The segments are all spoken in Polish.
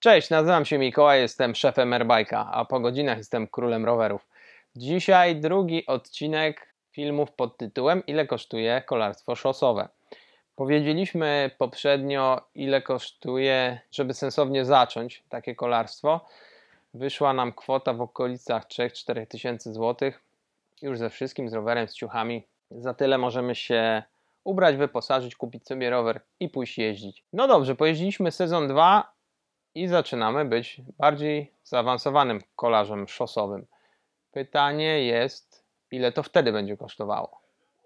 Cześć, nazywam się Mikołaj, jestem szefem Airbike'a, a po godzinach jestem królem rowerów. Dzisiaj drugi odcinek filmów pod tytułem Ile kosztuje kolarstwo szosowe? Powiedzieliśmy poprzednio, ile kosztuje, żeby sensownie zacząć takie kolarstwo. Wyszła nam kwota w okolicach 3-4 tysięcy złotych. Już ze wszystkim, z rowerem, z ciuchami. Za tyle możemy się ubrać, wyposażyć, kupić sobie rower i pójść jeździć. No dobrze, pojeździliśmy sezon 2, i zaczynamy być bardziej zaawansowanym kolarzem szosowym. Pytanie jest, ile to wtedy będzie kosztowało?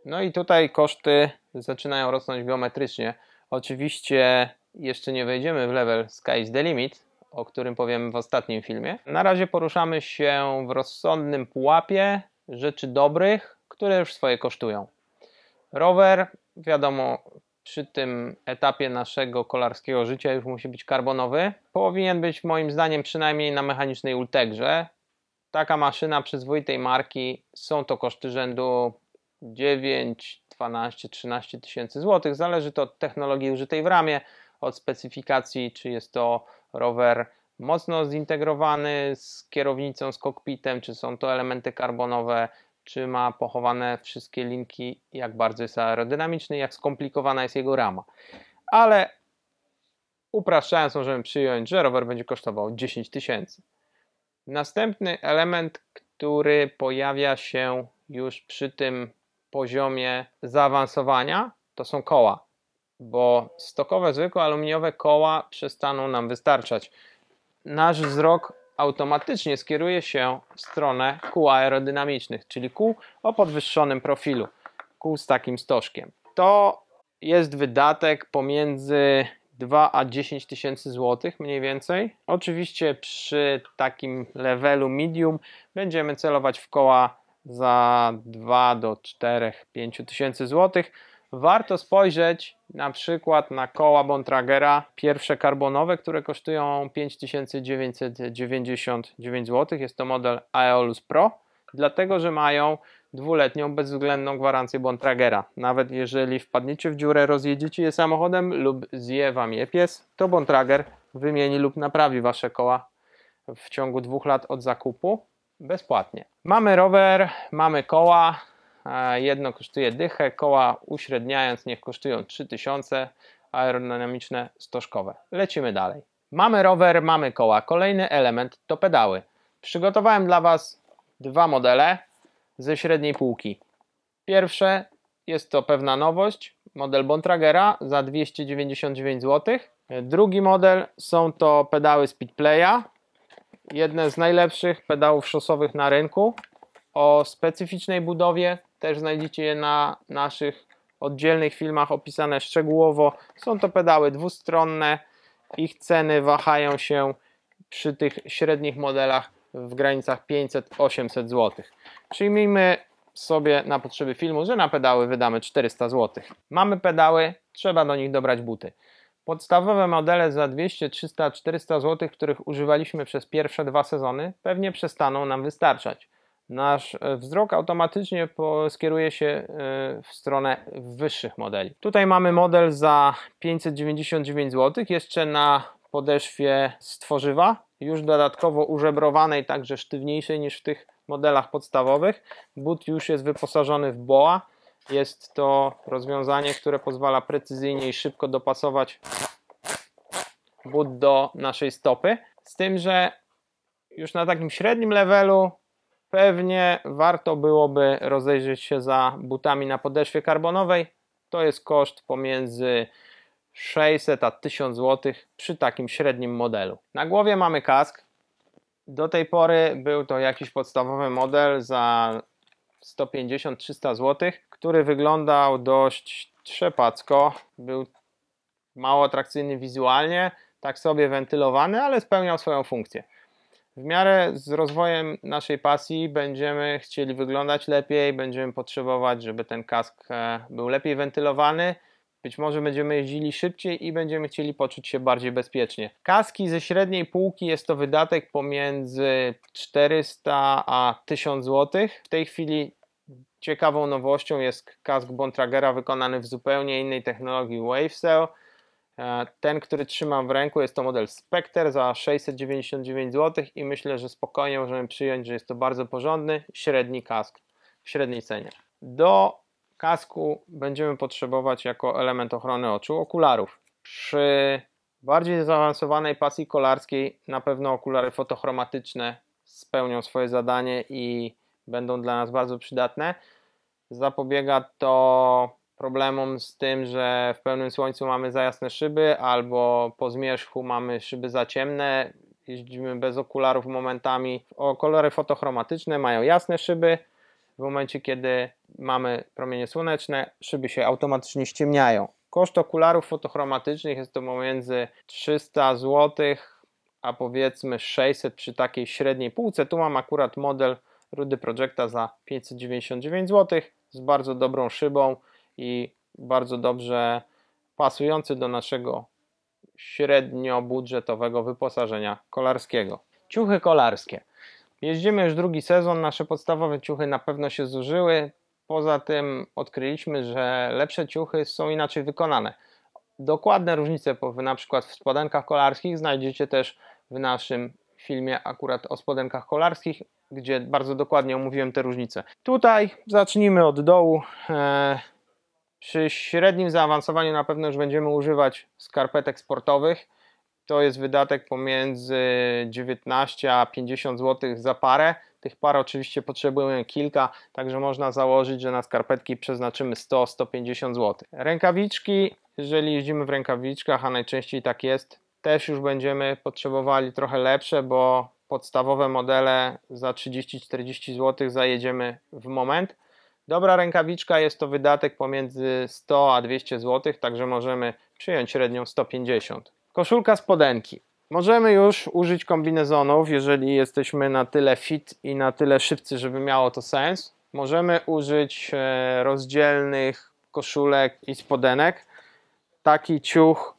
No i tutaj koszty zaczynają rosnąć geometrycznie. Oczywiście jeszcze nie wejdziemy w level sky's the Limit, o którym powiem w ostatnim filmie. Na razie poruszamy się w rozsądnym pułapie rzeczy dobrych, które już swoje kosztują. Rower, wiadomo, przy tym etapie naszego kolarskiego życia już musi być karbonowy. Powinien być moim zdaniem przynajmniej na mechanicznej Ultegrze. Taka maszyna przyzwoitej marki są to koszty rzędu 9, 12, 13 tysięcy złotych. Zależy to od technologii użytej w ramie, od specyfikacji, czy jest to rower mocno zintegrowany z kierownicą, z kokpitem, czy są to elementy karbonowe, czy ma pochowane wszystkie linki, jak bardzo jest aerodynamiczny, jak skomplikowana jest jego rama. Ale upraszczając, możemy przyjąć, że rower będzie kosztował 10 tysięcy. Następny element, który pojawia się już przy tym poziomie zaawansowania, to są koła, bo stokowe, zwykłe aluminiowe koła przestaną nam wystarczać. Nasz wzrok automatycznie skieruje się w stronę kół aerodynamicznych, czyli kół o podwyższonym profilu, kół z takim stożkiem. To jest wydatek pomiędzy 2 a 10 tysięcy złotych mniej więcej. Oczywiście przy takim levelu medium będziemy celować w koła za 2 do 4-5 tysięcy złotych warto spojrzeć na przykład na koła Bontragera, pierwsze karbonowe, które kosztują 5999 zł. Jest to model Aeolus Pro, dlatego że mają dwuletnią bezwzględną gwarancję Bontragera. Nawet jeżeli wpadniecie w dziurę, rozjedziecie je samochodem lub zje wam je pies, to Bontrager wymieni lub naprawi wasze koła w ciągu dwóch lat od zakupu bezpłatnie. Mamy rower, mamy koła, Jedno kosztuje dychę, koła uśredniając niech kosztują 3000, aerodynamiczne stożkowe. Lecimy dalej. Mamy rower, mamy koła. Kolejny element to pedały. Przygotowałem dla Was dwa modele ze średniej półki. Pierwsze jest to pewna nowość, model Bontragera za 299 zł. Drugi model są to pedały Speedplaya, jedne z najlepszych pedałów szosowych na rynku o specyficznej budowie, też znajdziecie je na naszych oddzielnych filmach opisane szczegółowo. Są to pedały dwustronne. Ich ceny wahają się przy tych średnich modelach w granicach 500-800 zł. Przyjmijmy sobie na potrzeby filmu, że na pedały wydamy 400 zł. Mamy pedały, trzeba do nich dobrać buty. Podstawowe modele za 200, 300, 400 zł, których używaliśmy przez pierwsze dwa sezony, pewnie przestaną nam wystarczać nasz e, wzrok automatycznie skieruje się e, w stronę wyższych modeli. Tutaj mamy model za 599 zł, jeszcze na podeszwie stworzywa, już dodatkowo użebrowanej, także sztywniejszej niż w tych modelach podstawowych. But już jest wyposażony w boa. Jest to rozwiązanie, które pozwala precyzyjnie i szybko dopasować but do naszej stopy. Z tym, że już na takim średnim levelu Pewnie warto byłoby rozejrzeć się za butami na podeszwie karbonowej. To jest koszt pomiędzy 600 a 1000 zł przy takim średnim modelu. Na głowie mamy kask. Do tej pory był to jakiś podstawowy model za 150-300 zł, który wyglądał dość trzepacko. Był mało atrakcyjny wizualnie, tak sobie wentylowany, ale spełniał swoją funkcję. W miarę z rozwojem naszej pasji będziemy chcieli wyglądać lepiej, będziemy potrzebować, żeby ten kask e, był lepiej wentylowany. Być może będziemy jeździli szybciej i będziemy chcieli poczuć się bardziej bezpiecznie. Kaski ze średniej półki jest to wydatek pomiędzy 400 a 1000 zł. W tej chwili ciekawą nowością jest kask Bontragera wykonany w zupełnie innej technologii WaveCell E, ten, który trzymam w ręku, jest to model Spectre za 699 zł i myślę, że spokojnie możemy przyjąć, że jest to bardzo porządny, średni kask w średniej cenie. Do kasku będziemy potrzebować jako element ochrony oczu okularów. Przy bardziej zaawansowanej pasji kolarskiej na pewno okulary fotochromatyczne spełnią swoje zadanie i będą dla nas bardzo przydatne. Zapobiega to problemom z tym, że w pełnym słońcu mamy za jasne szyby, albo po zmierzchu mamy szyby za ciemne, jeździmy bez okularów momentami. O kolory fotochromatyczne mają jasne szyby. W momencie, kiedy mamy promienie słoneczne, szyby się automatycznie ściemniają. Koszt okularów fotochromatycznych jest to pomiędzy 300 zł a powiedzmy 600 przy takiej średniej półce. Tu mam akurat model Rudy Projecta za 599 zł z bardzo dobrą szybą i bardzo dobrze pasujący do naszego średnio budżetowego wyposażenia kolarskiego. Ciuchy kolarskie. Jeździmy już drugi sezon, nasze podstawowe ciuchy na pewno się zużyły. Poza tym odkryliśmy, że lepsze ciuchy są inaczej wykonane. Dokładne różnice na przykład w spodenkach kolarskich znajdziecie też w naszym filmie akurat o spodenkach kolarskich, gdzie bardzo dokładnie omówiłem te różnice. Tutaj zacznijmy od dołu. E, przy średnim zaawansowaniu na pewno już będziemy używać skarpetek sportowych. To jest wydatek pomiędzy 19 a 50 zł za parę. Tych par oczywiście potrzebujemy kilka, także można założyć, że na skarpetki przeznaczymy 100-150 zł. Rękawiczki, jeżeli jeździmy w rękawiczkach, a najczęściej tak jest, też już będziemy potrzebowali trochę lepsze, bo podstawowe modele za 30-40 zł zajedziemy w moment. Dobra rękawiczka jest to wydatek pomiędzy 100 a 200 zł, także możemy przyjąć średnią 150. Koszulka spodenki. Możemy już użyć kombinezonów, jeżeli jesteśmy na tyle fit i na tyle szybcy, żeby miało to sens. Możemy użyć e, rozdzielnych koszulek i spodenek. Taki ciuch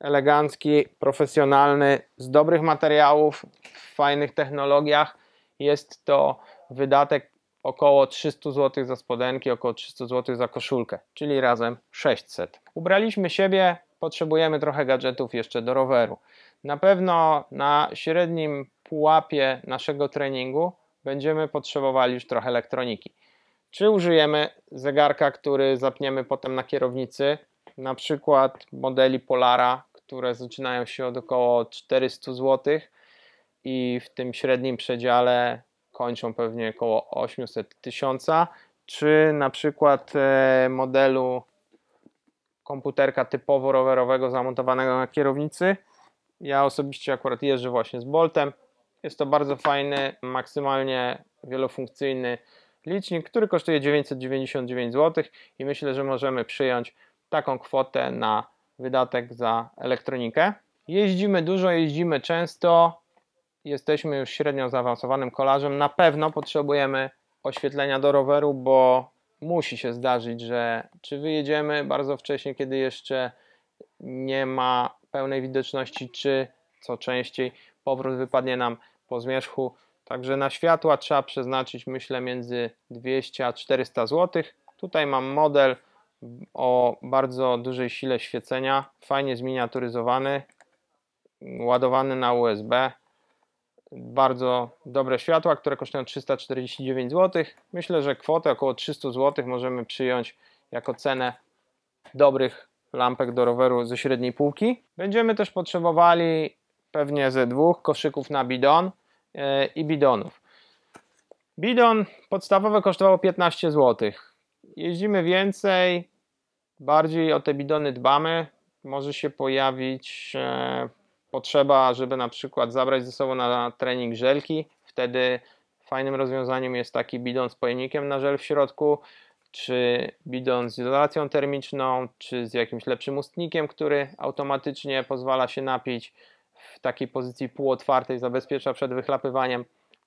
elegancki, profesjonalny, z dobrych materiałów, w fajnych technologiach. Jest to wydatek około 300 zł za spodenki, około 300 zł za koszulkę, czyli razem 600. Ubraliśmy siebie, potrzebujemy trochę gadżetów jeszcze do roweru. Na pewno na średnim pułapie naszego treningu będziemy potrzebowali już trochę elektroniki. Czy użyjemy zegarka, który zapniemy potem na kierownicy, na przykład modeli Polara, które zaczynają się od około 400 zł i w tym średnim przedziale kończą pewnie około 800 tysiąca, czy na przykład e, modelu komputerka typowo rowerowego zamontowanego na kierownicy. Ja osobiście akurat jeżdżę właśnie z Boltem. Jest to bardzo fajny, maksymalnie wielofunkcyjny licznik, który kosztuje 999 zł i myślę, że możemy przyjąć taką kwotę na wydatek za elektronikę. Jeździmy dużo, jeździmy często, jesteśmy już średnio zaawansowanym kolarzem, na pewno potrzebujemy oświetlenia do roweru, bo musi się zdarzyć, że czy wyjedziemy bardzo wcześnie, kiedy jeszcze nie ma pełnej widoczności, czy co częściej powrót wypadnie nam po zmierzchu. Także na światła trzeba przeznaczyć myślę między 200 a 400 zł. Tutaj mam model o bardzo dużej sile świecenia, fajnie zminiaturyzowany, ładowany na USB bardzo dobre światła, które kosztują 349 zł. Myślę, że kwotę około 300 zł możemy przyjąć jako cenę dobrych lampek do roweru ze średniej półki. Będziemy też potrzebowali pewnie ze dwóch koszyków na bidon e, i bidonów. Bidon podstawowy kosztował 15 zł. Jeździmy więcej, bardziej o te bidony dbamy. Może się pojawić e, potrzeba, żeby na przykład zabrać ze sobą na trening żelki, wtedy fajnym rozwiązaniem jest taki bidon z pojemnikiem na żel w środku, czy bidon z izolacją termiczną, czy z jakimś lepszym ustnikiem, który automatycznie pozwala się napić w takiej pozycji półotwartej, zabezpiecza przed wychlapywaniem.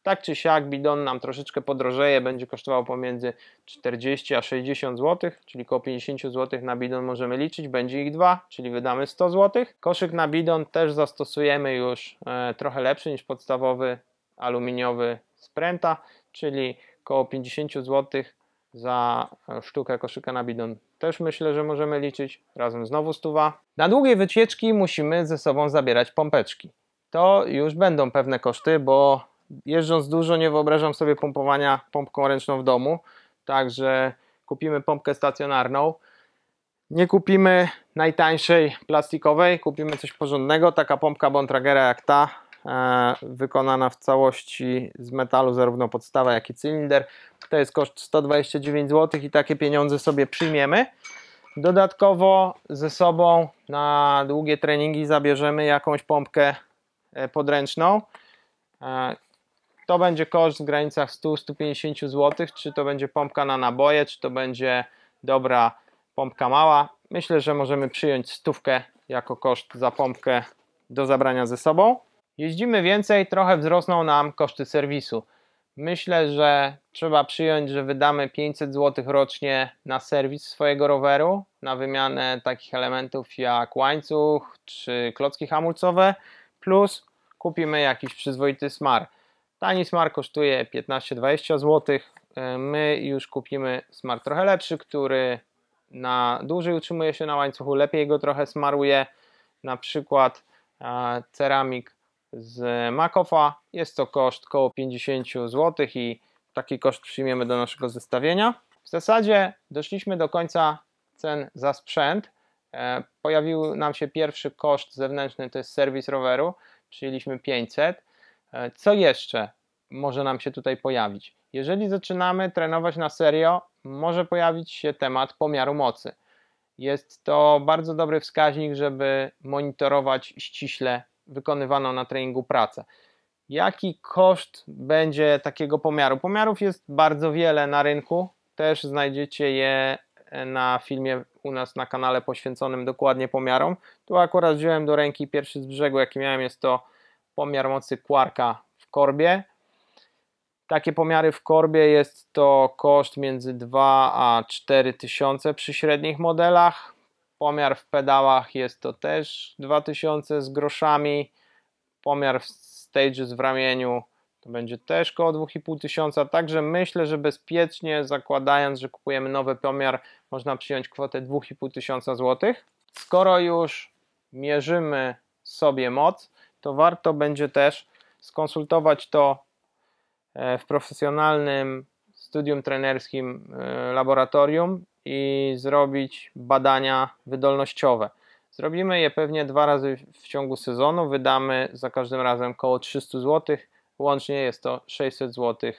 Tak czy siak bidon nam troszeczkę podrożeje, będzie kosztował pomiędzy 40 a 60 zł, czyli około 50 zł na bidon możemy liczyć, będzie ich dwa, czyli wydamy 100 zł. Koszyk na bidon też zastosujemy już e, trochę lepszy niż podstawowy aluminiowy spręta, czyli około 50 zł za e, sztukę koszyka na bidon. Też myślę, że możemy liczyć razem znowu stuwa. Na długie wycieczki musimy ze sobą zabierać pompeczki. To już będą pewne koszty, bo jeżdżąc dużo nie wyobrażam sobie pompowania pompką ręczną w domu, także kupimy pompkę stacjonarną. Nie kupimy najtańszej plastikowej, kupimy coś porządnego. Taka pompka Bontragera jak ta, e, wykonana w całości z metalu, zarówno podstawa jak i cylinder. To jest koszt 129 zł i takie pieniądze sobie przyjmiemy. Dodatkowo ze sobą na długie treningi zabierzemy jakąś pompkę e, podręczną. E, to będzie koszt w granicach 100-150 zł, czy to będzie pompka na naboje, czy to będzie dobra pompka mała. Myślę, że możemy przyjąć stówkę jako koszt za pompkę do zabrania ze sobą. Jeździmy więcej, trochę wzrosną nam koszty serwisu. Myślę, że trzeba przyjąć, że wydamy 500 zł rocznie na serwis swojego roweru, na wymianę takich elementów jak łańcuch czy klocki hamulcowe, plus kupimy jakiś przyzwoity smar. Tani Smart kosztuje 15-20 zł. E, my już kupimy Smart trochę lepszy, który na dłużej utrzymuje się na łańcuchu, lepiej go trochę smaruje. Na przykład e, ceramik z Makofa. Jest to koszt około 50 zł i taki koszt przyjmiemy do naszego zestawienia. W zasadzie doszliśmy do końca cen za sprzęt. E, pojawił nam się pierwszy koszt zewnętrzny, to jest serwis roweru. Przyjęliśmy 500. E, co jeszcze może nam się tutaj pojawić? Jeżeli zaczynamy trenować na serio, może pojawić się temat pomiaru mocy. Jest to bardzo dobry wskaźnik, żeby monitorować ściśle wykonywaną na treningu pracę. Jaki koszt będzie takiego pomiaru? Pomiarów jest bardzo wiele na rynku, też znajdziecie je na filmie u nas na kanale poświęconym dokładnie pomiarom. Tu akurat wziąłem do ręki pierwszy z brzegu, jaki miałem, jest to pomiar mocy kwarka w korbie. Takie pomiary w korbie jest to koszt między 2 a 4 tysiące przy średnich modelach. Pomiar w pedałach jest to też 2000 z groszami. Pomiar w stages w ramieniu to będzie też koło 2500. Także myślę, że bezpiecznie zakładając, że kupujemy nowy pomiar, można przyjąć kwotę 2500 zł. Skoro już mierzymy sobie moc, to warto będzie też skonsultować to e, w profesjonalnym studium trenerskim e, laboratorium i zrobić badania wydolnościowe. Zrobimy je pewnie dwa razy w ciągu sezonu, wydamy za każdym razem około 300 zł, łącznie jest to 600 zł e,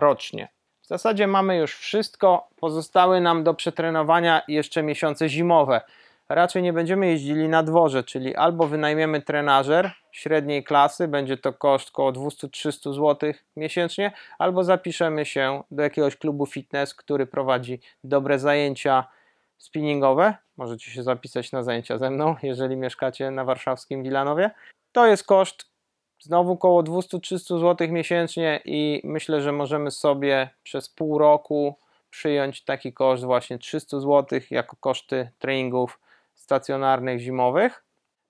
rocznie. W zasadzie mamy już wszystko, pozostały nam do przetrenowania jeszcze miesiące zimowe raczej nie będziemy jeździli na dworze, czyli albo wynajmiemy trenażer średniej klasy, będzie to koszt około 200-300 zł miesięcznie, albo zapiszemy się do jakiegoś klubu fitness, który prowadzi dobre zajęcia spinningowe. Możecie się zapisać na zajęcia ze mną, jeżeli mieszkacie na warszawskim Wilanowie. To jest koszt znowu około 200-300 zł miesięcznie i myślę, że możemy sobie przez pół roku przyjąć taki koszt właśnie 300 zł jako koszty treningów stacjonarnych zimowych.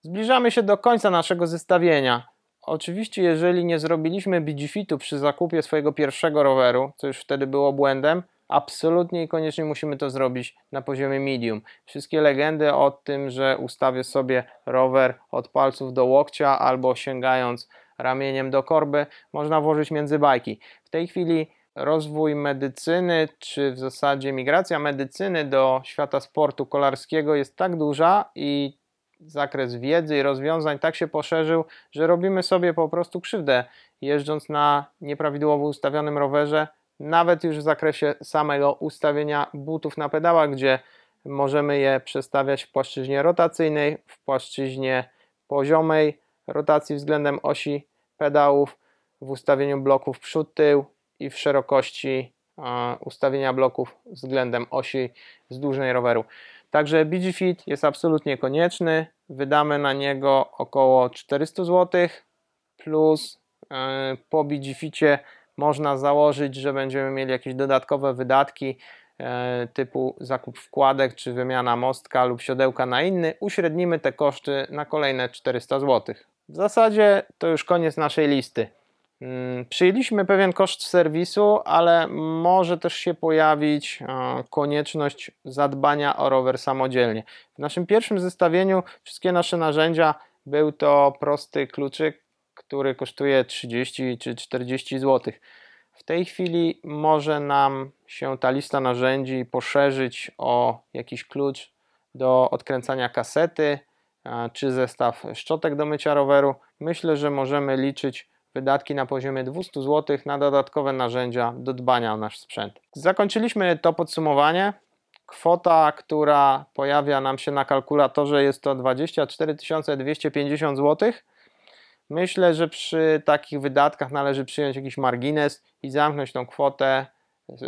Zbliżamy się do końca naszego zestawienia. Oczywiście, jeżeli nie zrobiliśmy bidzifitu przy zakupie swojego pierwszego roweru, co już wtedy było błędem, absolutnie i koniecznie musimy to zrobić na poziomie medium. Wszystkie legendy o tym, że ustawię sobie rower od palców do łokcia albo sięgając ramieniem do korby, można włożyć między bajki. W tej chwili rozwój medycyny, czy w zasadzie migracja medycyny do świata sportu kolarskiego jest tak duża i zakres wiedzy i rozwiązań tak się poszerzył, że robimy sobie po prostu krzywdę, jeżdżąc na nieprawidłowo ustawionym rowerze, nawet już w zakresie samego ustawienia butów na pedałach, gdzie możemy je przestawiać w płaszczyźnie rotacyjnej, w płaszczyźnie poziomej rotacji względem osi pedałów, w ustawieniu bloków przód-tył, i w szerokości e, ustawienia bloków względem osi wzdłużnej roweru. Także BG Fit jest absolutnie konieczny. Wydamy na niego około 400 zł plus e, po BG Ficie można założyć, że będziemy mieli jakieś dodatkowe wydatki e, typu zakup wkładek czy wymiana mostka lub siodełka na inny. Uśrednimy te koszty na kolejne 400 zł. W zasadzie to już koniec naszej listy. Mm, przyjęliśmy pewien koszt serwisu, ale może też się pojawić e, konieczność zadbania o rower samodzielnie. W naszym pierwszym zestawieniu wszystkie nasze narzędzia był to prosty kluczyk, który kosztuje 30 czy 40 zł. W tej chwili może nam się ta lista narzędzi poszerzyć o jakiś klucz do odkręcania kasety e, czy zestaw szczotek do mycia roweru. Myślę, że możemy liczyć wydatki na poziomie 200 zł na dodatkowe narzędzia do dbania o nasz sprzęt. Zakończyliśmy to podsumowanie. Kwota, która pojawia nam się na kalkulatorze jest to 24 250 zł. Myślę, że przy takich wydatkach należy przyjąć jakiś margines i zamknąć tą kwotę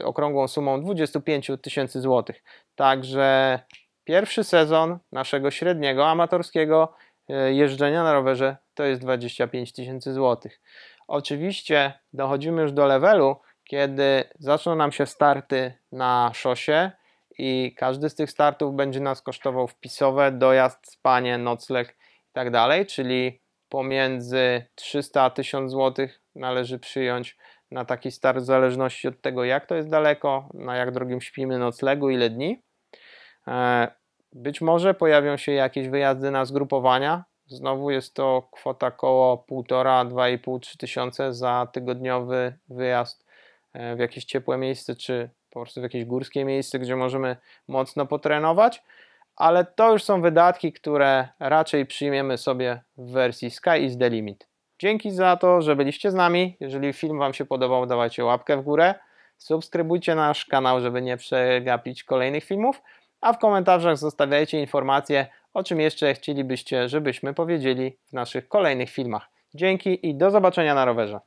okrągłą sumą 25 tysięcy złotych. Także pierwszy sezon naszego średniego amatorskiego E, jeżdżenia na rowerze to jest 25 tysięcy złotych. Oczywiście dochodzimy już do levelu, kiedy zaczną nam się starty na szosie i każdy z tych startów będzie nas kosztował wpisowe, dojazd, spanie, nocleg itd. Tak czyli pomiędzy 300 a 1000 zł należy przyjąć na taki start w zależności od tego jak to jest daleko, na jak drogim śpimy, noclegu, ile dni. E, być może pojawią się jakieś wyjazdy na zgrupowania. Znowu jest to kwota około 1,5-2,5-3 tysiące za tygodniowy wyjazd e, w jakieś ciepłe miejsce, czy po prostu w jakieś górskie miejsce, gdzie możemy mocno potrenować. Ale to już są wydatki, które raczej przyjmiemy sobie w wersji Sky is the Limit. Dzięki za to, że byliście z nami. Jeżeli film Wam się podobał, dawajcie łapkę w górę. Subskrybujcie nasz kanał, żeby nie przegapić kolejnych filmów a w komentarzach zostawiajcie informacje, o czym jeszcze chcielibyście, żebyśmy powiedzieli w naszych kolejnych filmach. Dzięki i do zobaczenia na rowerze.